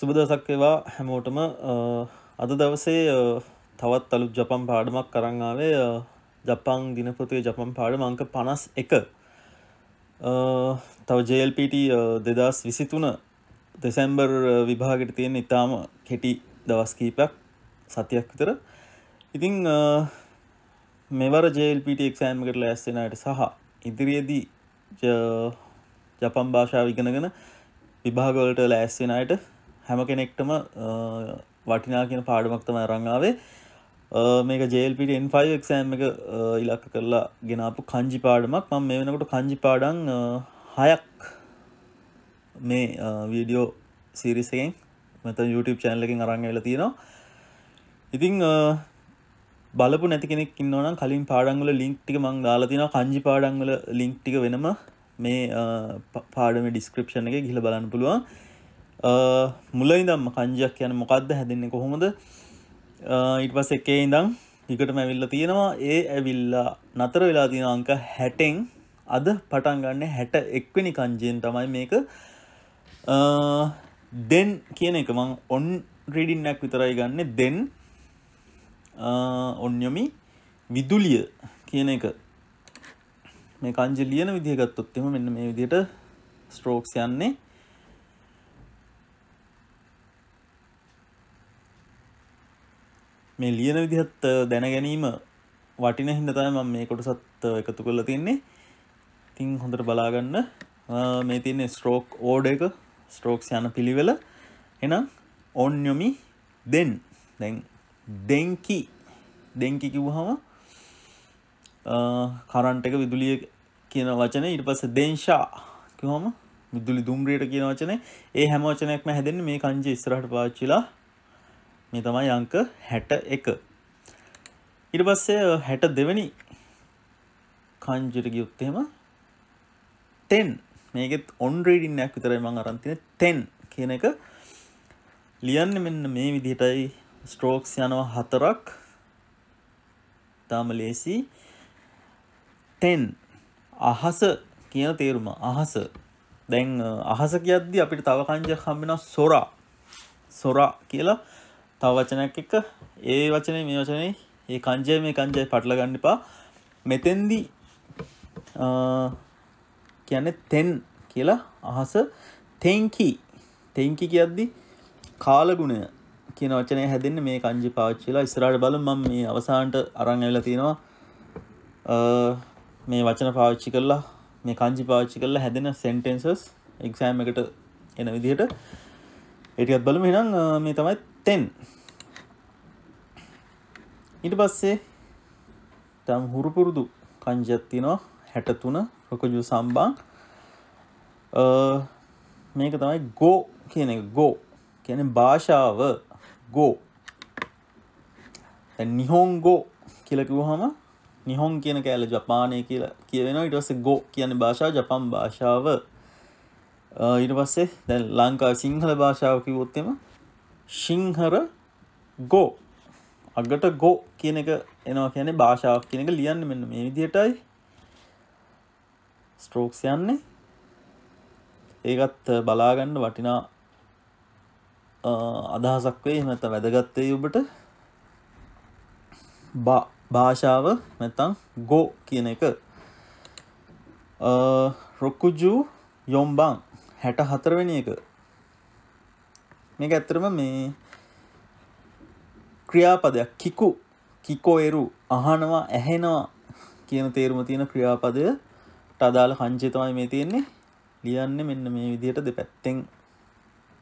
සුබදසක් ඒවා හැමෝටම අද දවසේ තවත් අලු ජපම් පාඩමක් කරංාවේ ජපං දිනපොතුේ ජපම් පාඩම අංක පනස් එක තව ජල්පට දෙදස් විසිතුන දෙසැම්බර් විභාගට තියෙන ඉතාම කෙටි දවස් කීපයක් සතියක් විතර ඉතිං මෙවර ජල්පට එක්සෑම්කට ලෑස්සෙනයට සහ ඉදිරියේදී ජපම් භාෂාව ඉගෙනගෙන විභාගවලට ලෑස්සෙනයට හැම කෙනෙක්ටම වටිනා කියන පාඩමක්තම අරංාවේ මේක ජේල්පිට එන්5 එක්ෂෑම් එක ඉලක්ක කරලා ගෙනාපු කංජි පාඩමක් මම මේ වෙනකොට කංජි පාඩන් හයක් මේ වීඩියෝ සිරිසකෙන් මෙත YouTube චැනලකින් අරංග වෙලා තියෙනවා ඉතිං බලපු නැති කෙනෙක් ඉන්නවනම් කලින් පාඩංගල ලිංක් ටික මං දාලා තියෙනවා කංජි පාඩංගල ලිංක් ටික වෙනම මේ පාඩමේ ඩිස්ක්‍රිප්ෂන් එකේ ගිහිල්ලා බලන්න පුළුවන් මුල ඉදම් කංජයක් යන මොකක්ද හැදන්නේ කොහොමද ඉට පස් එකේ ඉඳම් හිකට මැවිල්ල තියෙනවා ඒ ඇවිල්ලා නතර වෙලා තියෙන අංක හැටෙන් අද පටන් ගන්න හැට එක්වෙනි කංජයෙන් තමයි මේක දෙන් කියන එක මං ඔන් රීඩින්නක් විතරයි ගන්න දෙන් ඔන්යොමි විදුලිය කියන එක මේ කංජ ලියන විදිහගත්තොත් එම මෙන්න මේ විදියට ස්ට්‍රෝක්ස් යන්නේ මේ ලියන විදිහත් දැන ගැනීම වටින හින්දතම මම මේ කොටසත් එකතු කරලා තින්නේ තින් හොඳට බලාගන්න මේ තින්නේ ස්ට්‍රෝක් ඕඩ එක ස්ට්‍රෝක්ස් යන පිළිවෙල එනම් ඔන් යොමි දෙන් දැන් දෙංකි දෙංකි කිව්වහම කරන්ට් එක විදුලිය කියන වචනේ ඊට පස්සේ දෙන්ෂා කිව්වම විදුලි දුම්රියට කියන වචනේ ඒ හැම වචනයක්ම හැදෙන්නේ මේ කංජි ඉස්සරහට පාවිච්චිලා මේ තමයි අංක හැට එක ඉට පස්සේ හැට දෙවැනි කංජුරග යුත්තේම තැන් මේකෙත් ඔන්රේඩින්නයක් විතරයි මං අරන්තින තැන් කියන එක ලියන්න මෙන්න මේ විදිහටයි ස්ට්‍රෝක්ස් යනවා හතරක් තාම ලේසි තැන් අහස කියන තේරුම අහස දැන් අහස කියද්දි අපිට තව කංජයක් හම්බෙන සොරා සොරා කියලා තව වචනයක් එක්ක ඒ වචනේ මේ වචනේ ඒ කංජය මේ කංජය පටල ගන්න එපා මෙතෙන්දි කියන්නේ තෙන් කියලා අහස තෙන්කි තෙන්කි කියද්දි කාලගුණය කියන වචනය හැදෙන්නේ මේ කංජි පාවිච්චි වෙලා ඉස්සරහට බලමු මම මේ අවසානට අරන් ඇවිල්ලා තියෙනවා මේ වචන පාවිච්චි කරලා මේ කංජි පාවිච්චි කරලා හැදෙන sentences exam එකට එන විදිහට ඒ ටිකත් බලමු එහෙනම් මේ තමයි තෙන් ඉට පස්සේ තම් හුරුපුරුදු කංජත්තිනවා හැටතුන රොකජු සම්බාන් මේක තමයි ගෝ කියන එක ගෝ කියන භාෂාව ගෝ නිහොන් ගෝ කියලකිව හම නිහොන් කියන කෑල ජපානය කියලා කියවෙන ඉටස ගෝ කියන භාෂාව ජපන් භාෂාව ඉට පස්සේ දැ ලංකා සිංහල භාෂාව කිවොත්තෙම සිංහර ගෝ අගට ගෝ කියන එක එනවා කියන්නේ භාෂාවක් කියන එක ලියන්න මෙන්න මේ විදිහටයි ස්ට්‍රෝක්ස් යන්නේ ඒකත් බලාගන්න වටිනා අදහසක් වෙයි එහෙම නැත්නම් වැදගත් වෙයි ඔබට භාෂාව නැත්නම් ගෝ කියන එක රොකුජු යොම්බන් 64 වෙනි එක මේක ඇත්තරම මේ ක්‍රියාපදයක් කිකු කිකෝයරු අහනවා ඇහෙනවා කියන තේරුම තියෙන ක්‍රියාපදය අදාළ කංචේ තමයි මේ තියෙන්නේ ලියන්නේ මෙන්න මේ විදිහට දෙපැත්තෙන්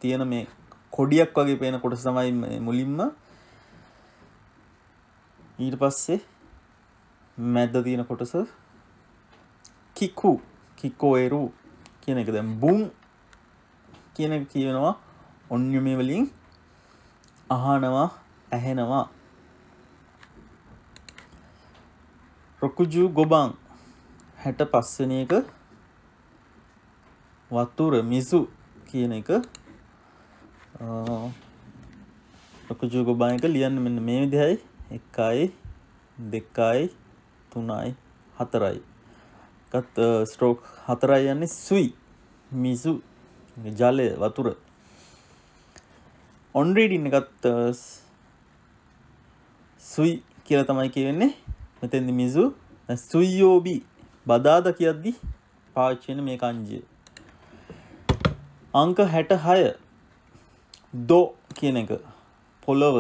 තියෙන මේ කොඩියක් වගේ පේන කොටස තමයි මුලින්ම ඊට පස්සේ මැද්ද තියෙන කොටස කිකු කිකෝයරු කියන එක දැන් බුම් කියන එක කියනවා ඔන්න මේ වලින් අහනවා ඇහෙනවා රුකුජු ගොබන් හැට පස්සන එක වතුර මිසු කියන එක රුකුජු ගොබන් එක ලියන්න මෙන්න මේ විදිහයි එකයි දෙකයි තුනයි හතරයි එකත් ස්ට්‍රෝක් හතරයි යන්නේ සුයි මිසු ජලය වතුර ඔන්රීඩින්න එකත් සුයි කියල තමයි කියවෙන්නේ මෙතෙන්දි මිසු සුයිෝබී බදාද කියද්දි පාච්චන මේ කංජය අංක හැට හය දෝ කියන එක පොලොව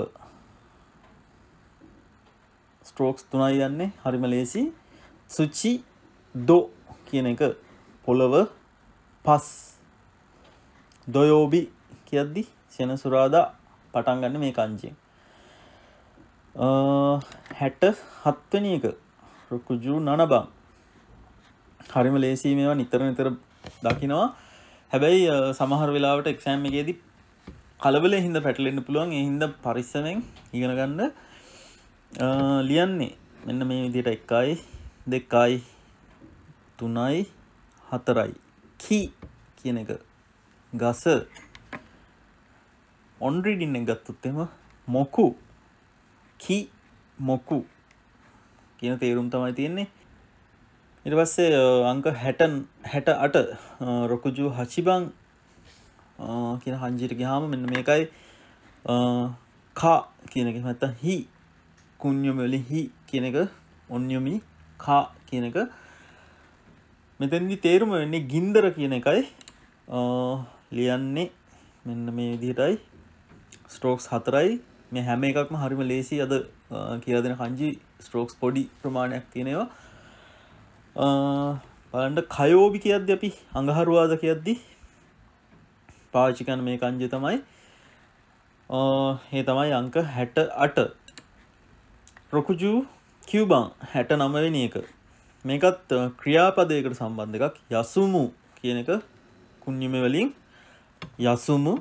ස්ට්‍රෝක්ස් තුනයි යන්නේ හරිම ලේසි සුචි දෝ කියන එක පොළව පස් දොයෝබි කියද්දි සෙනසුරාදා පටන් ගන්න මේ කංචියෙන් හැට හත්වනි එක රුකුජු නනබං හරිම ලේසි මේවා නිතර නිතර දකිනවා හැබැයි සමහර වෙලාවට එක්සෑම් එකේදී කලබල හින්ද පැටලෙන්න පුළුවන් ඒ හින්දා පරිස්සමෙන් ඉගෙන ගන්න ලියන්නේ මෙන්න මේ විදිහට එකයි දෙකයි තුනයි හතරයි කී කියන එක ගස ඔන්රිඩින්න ගත්තුත්තෙම මොකු කි මොකු කියන තේරුම් තමයි තියෙන්නේ ඉට පස්සේ අංක හැටන් හැට අට රොකුජු හචිබං කියන හංජිට ගහාම මෙන්න මේකයි කා කියනක මත හි කුණ්යමලි හි කියන එක ඔන්යොමි කා කියන එක මෙතැදි තේරුම වෙන්නේ ගින්දර කියන එකයි ලියන්නේ මෙන්න මේ විදිහටයි ස්ටෝක්ස් හතරයි මේ හැම එකක්ම හරිම ලේසි අද කියලා දෙන කංජි ස්ට්‍රෝක්ස් පොඩි ප්‍රමාණයක් තියෙනවා බලන්ඩ කයෝබි කියද්ද අපි අඟහරුවාද කියද්දි පාචිකන් මේ කංජය තමයි ඒ තමයි අංක හැට අට රොකුජු කිව්බං හැට නමවෙනි එක මේකත් ක්‍රියාපදයකට සම්බන්ධ එකක් යසුමු කියන එක කුණ්ඥම වලින් යසුමු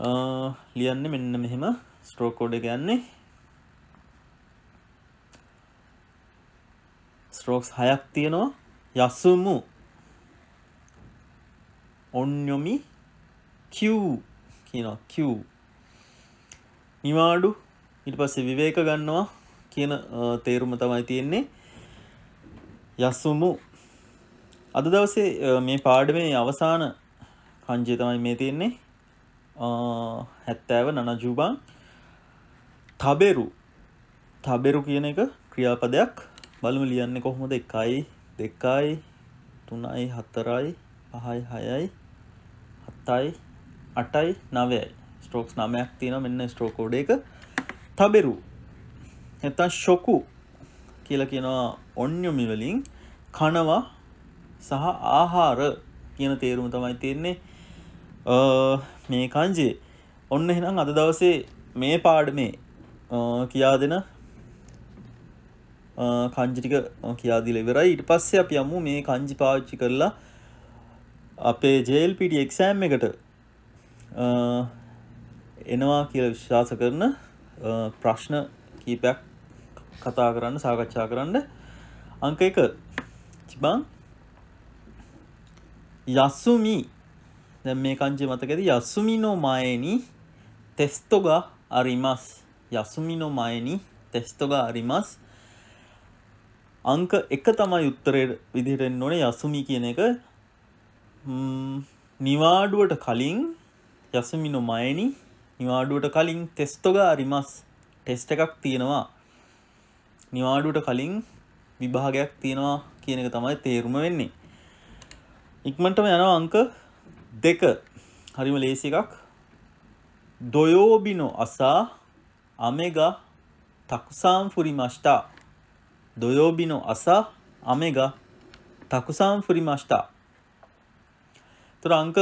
ලියන්න මෙන්න මෙහෙම ස්ට්‍රෝකෝඩ ගන්නේ ස්ට්‍රෝක්ස් හයක් තියෙනවා යසුමු ඔන්යොමි කිව් කියනවා කිව් නිවාඩු ඉට පස්සේ විවේක ගන්නවා කියන තේරුම තමයි තියෙන්නේ යස්සුමු අද දවසේ මේ පාඩමේ අවසාන කංජය තමයි මේ තියෙන්නේ හැත්තෑව නනජූබන් තබෙරු තබෙරු කියන එක ක්‍රියාපදයක් බලමු ලියන්නේ කොහොමද එකයි දෙකයි තුනයි හතරයි පහයි හයයි හතයි අටයි නවයයි ස්ට්‍රෝක්ස් නමයක් තියෙන මෙන්න ස්ට්‍රෝකෝඩ එක තබෙරු එතා ශොකු කියල කියනවා ඔන්්‍යමිවලින් කනවා සහ ආහාර කියන තේරුම තමයි තියෙන්නේ මේ කංජේ ඔන්න එහෙනම් අද දවසේ මේ පාඩමේ කියා දෙන කංජිටික කියාදිල වෙරයි ඉට පස්සේ අප යමු මේ කංජි පාච්චි කරලා අපේ ජේල් පිටි එක්සෑම් එකට එනවා කියල විශ්වාස කරන ප්‍රශ්න කීපයක් කතා කරන්න සාකච්ඡා කරන්න අංක එක චිබන් යස්සුමී දැන් මේ කංචි මතකද යසුමිනෝ මයනි තෙස්තොග අරිමස් යසුමිනෝ මයනි තෙස්තොග අරිමස් අංක එක තමයි උත්තරය විදිහට එන්න ඕනේ යසුමි කියන එක නිවාඩුවට කලින් යසුමිනෝ මයනි නිවාඩුවට කලින් තෙස්තොග අරිමස් ටෙස්ට එකක් තියෙනවා නිවාඩුවට කලින් විභාගයක් තියෙනවා කියන එක තමයි තේරුම වෙන්නේ ඉක්මනටම යනවා අංක දෙක හරිම ලේසි එකක් දොයෝබිනෝ අසා අමෙගා තකුසාම් ෆුරිමෂ්ටා දොයෝබිනෝ අසා අමෙගා තකුසාම් ෆුරිමෂ්ටා තොර අංක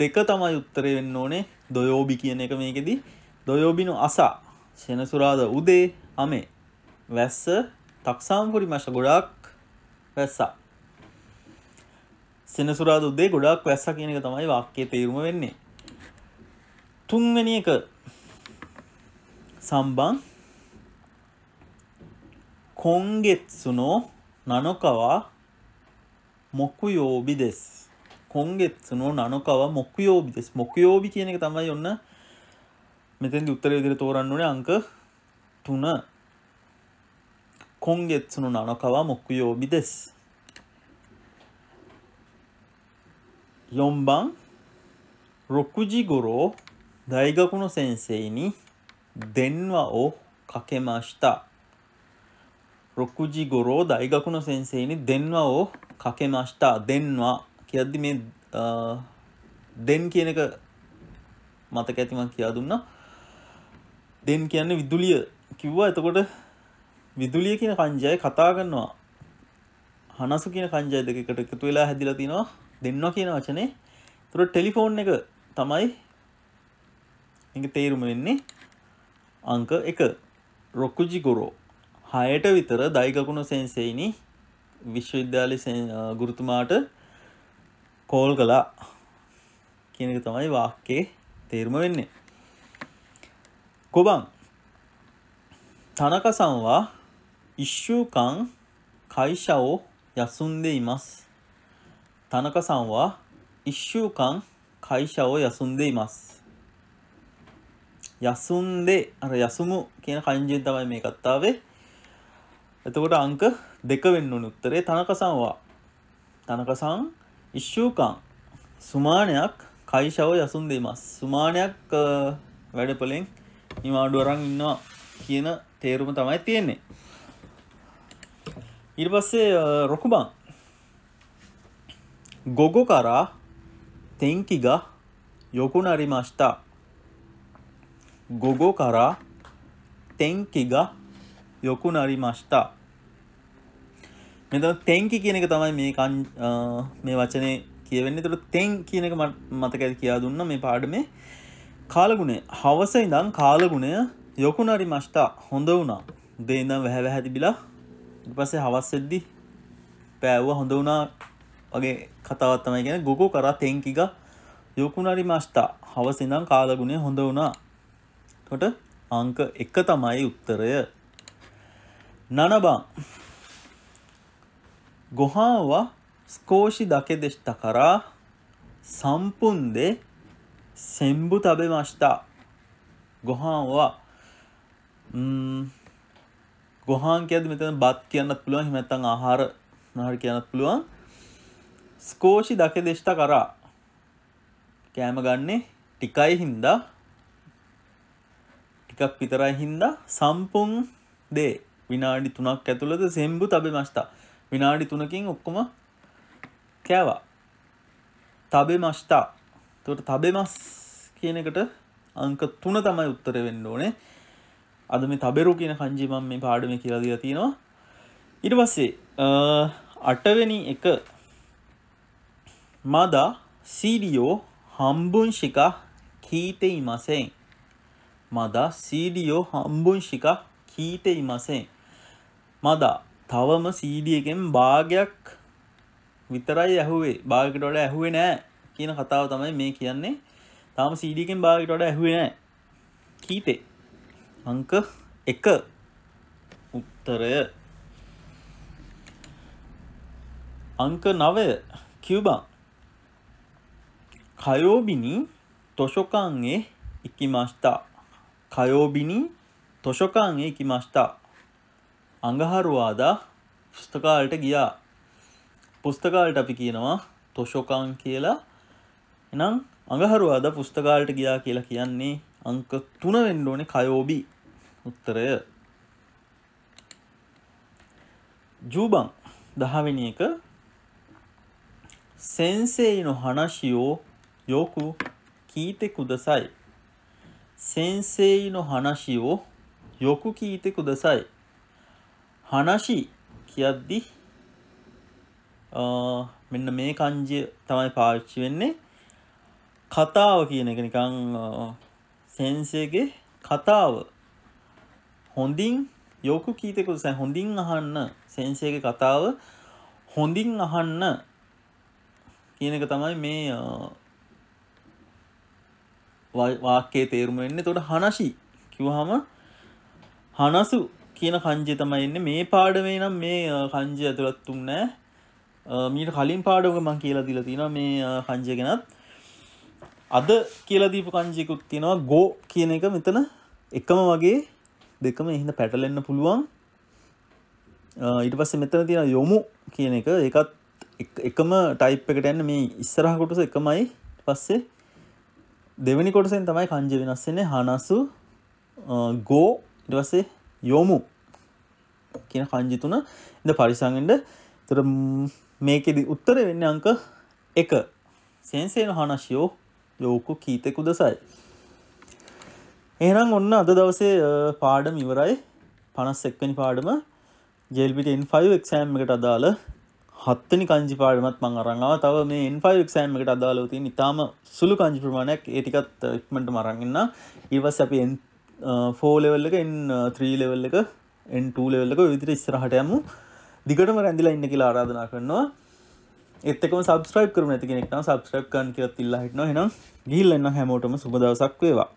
දෙක තමයි උත්තරය වෙන්න ඕනේ දොයෝබි කියන එක මේකෙදී දොයෝබිනු අසා සෙනසුරාද උදේ අමේ වැස්ස තක්සාම්පුරි මශ ගොඩක් වැස්සා සෙනසුරා දුද්දේ ගොඩක් වැස්ස කියන එක තමයි වාක්‍යයේ තේරුම වෙන්නේ. තුන්වෙනි එක සම්බන් කොංගෙත්සුනෝ නනොකවා මොකුයෝබි දෙස් කොංගෙත්සුනෝ නනොකවා මොකුයෝබි දෙස් මොකුයෝබි කියන එක තමයි ඔන්න මෙතෙන්දි උත්තර විදිහට තෝරන්න ඕනේ අංක 3 කොංගෙත්සුනෝ නනොකවා මොකුයෝබි දෙස් 4番6時頃大学の先生に電話をかけました6時頃大学の先生に電話をかけました電話 කියද්දි මේ දෙන් කියන එක මතක ඇතිම කියා දුන්නා දෙන් කියන්නේ විදුලිය කිව්වා එතකොට විදුලිය කියන කංජය කතා කරනවා හනසු කියන කංජය දෙක එකට එකතු වෙලා හැදිලා තිනවා දෙන්නවා කියන වචනේ තුර ටෙලිෆෝන් එක තමයි එක තේරුම වෙන්නේ අංක එක රොක්කුජි ගොරෝ හයට විතර දයිගකුණ සෙන්සෙයිනි විශ්වවිද්‍යාලය ගුරුතුමාට කෝල් කලා කියනක තමයි වාක්කේ තේරුම වෙන්නේ. කොබන් තනකසංවා ඉශ්ෂූකං කයිෂවෝ යසුන්දේ ඉමස් 田中さんは1週間会社を休んでいます。休んで、あ休む කියන කංජෙන් තමයි මේ කත්තාවේ. එතකොට අංක දෙක වෙන්න ඕනේ උත්තරේ තනකසන් වා. තනකසන් 1週間 සුමානයක් කයිෂව යසුන් දෙමස්. සුමානයක් වැඩපලෙන් නිවාඩු අරන් ඉන්නවා කියන තේරුම තමයි තියෙන්නේ. ඊට පස්සේ රොකුබන් 午後から天気が良くなりました午後から天気が良くなりました මෙතන තැන්කි කියන එක තමයි මේ කන් මේ වචනේ කියවෙන්නේ. ඒතර තැන් කියන එක මතකයි කියලා දුන්න මේ පාඩමේ කාලගුණය. හවස ඉඳන් කාලගුණය යොකුනරි මස්ටා හොඳ වුණා. උදේ ඉඳන් වැහැ වැහැ තිබිලා ඊට පස්සේ හවස් වෙද්දි පෑවුව හොඳ වුණා වගේ කතාවත් තමයි ගැන ගොගෝ කරා තෙන්කි が良くなりました。හවසේ නම් කාලගුණය හොඳ වුණා. එතකොට අංක 1 තමයි උත්තරය. නනබං ご飯は少しだけでしたから3分で全部食べました。ご飯はうんご飯 කියද්දි මෙතන බත් කියන්නත් පුළුවන් එහෙම නැත්නම් ආහාර ආහාර කියන්නත් පුළුවන් ස්කෝෂි දකදෙෂ්ට කරා කෑම ගන්නේ ටිකයි හින්දා ටිකක් විතරයි හින්දා සම්පුන් දේ විනාඩි තුනක් ඇතුළද සෙම්බු තබෙ මස්තා විනාඩි තුනකින් ඔක්කොම කෑවා තබෙ මස්තා තුට තබෙ මස් කියන එකට අංක තුන තමයි උත්තර වෙන්න ඕනේ අද මේ තබෙරු කියන කංජි මම මේ පාඩම කියලා දීලා තියෙනවා ඊට පස්සේ අටවෙනි එක まだ CD を半分しか聞いていません。まだ CD を半分しか聞いていません。まだ තවම CD එකෙන් භාගයක් විතරයි ඇහුවේ භාගට වඩා ඇහුවේ නෑ කියන කතාව තමයි මේ කියන්නේ. තාම CD එකෙන් භාගට වඩා ඇහුවේ නෑ. කීතේ? අංක 1 උත්තරය අංක 9 කියුබා 火曜日に図書館へ行きました。火曜日に図書館へ行きました。අඟහරුවාදා පුස්තකාලට ගියා පුස්තකාලට අපි කියනවා තොෂොකන් කියලා එනම් අඟහරුවාද පුස්තකාලට ගියා කියලා කියන්නේ අංක තුන වෙන්න ඕනේ කයෝබි උත්තරය ජූබන් දහවෙනි එක සෙන්සේයි නො හනශියෝ よく聞いてください。先生の話をよく聞いてください。話、キャッデあ、みんな、メーカンたまにパーチュエンネ。カタワキネグニカン、先生ゲ、カタワ。ホンデよく聞いてください。ホンディンがはんな。先生ゲ、カタワ。ホンディンがな。きネグタマイメー、වාක්‍යයේ තේරුම වෙන්නේ. එතකොට හනසි කිව්වහම හනසු කියන කංජය තමයි එන්නේ. මේ පාඩමේ නම් මේ කංජය ඇතුළත් තුන් නෑ. මීට කලින් පාඩමක මම කියලා දීලා තිනවා මේ කංජය ගැනත්. අද කියලා දීපු කංජයකුත් තියෙනවා ගෝ කියන එක මෙතන එකම වගේ දෙකම එහෙනම් පැටලෙන්න පුළුවන්. ඊට පස්සේ මෙතන තියෙන යොමු කියන එක ඒකත් එකම ටයිප් එකට යන්න මේ ඉස්සරහ කොටස එකමයි ඊට පස්සේ දෙවැනි කොටසෙන් තමයි කංජ වෙනස් වෙන්නේ හනසු ගෝ ඊට පස්සේ යොමු කියන කංජි තුන ඉඳ පරිසම් වෙන්න. ඒතර මේකෙදි උත්තරේ වෙන්නේ අංක 1. සෙන්සේ no හනෂියෝ යෝකු කීතේ කුදසයි. එහෙනම් ඔන්න අද දවසේ පාඩම ඉවරයි. 51 වෙනි පාඩම JLBT N5 exam එකට අදාළ හත්තනි කංජි පාඩමත් මං අරංවා තව මේ එන්ෆයි ක්ෂෑම් එකට අදාලවති නිතාම සුළු කංජි ප්‍රමාණයක් ඒටිකත් ඉක්මට මරන්න ඉවස් අපි ෆෝලෙවල් එක එන් ත්‍රී ලෙවල් එක එන්ටූ ලෙවල්ලක විදිර ඉස්සරහට යමු දිගටම රැඳිලා ඉන්න කියලා ආරාධනා කරනවා එත්තකම සබස්ක්‍රයිබ් කරන ඇති කෙනෙක්නම් සබස්ක්‍රයිබ් කන් කියලත් ඉල්ලා හිටනවා හෙනම් ගිහිල්ලා එන්න හැමෝටම සුබ දවසක් වේවා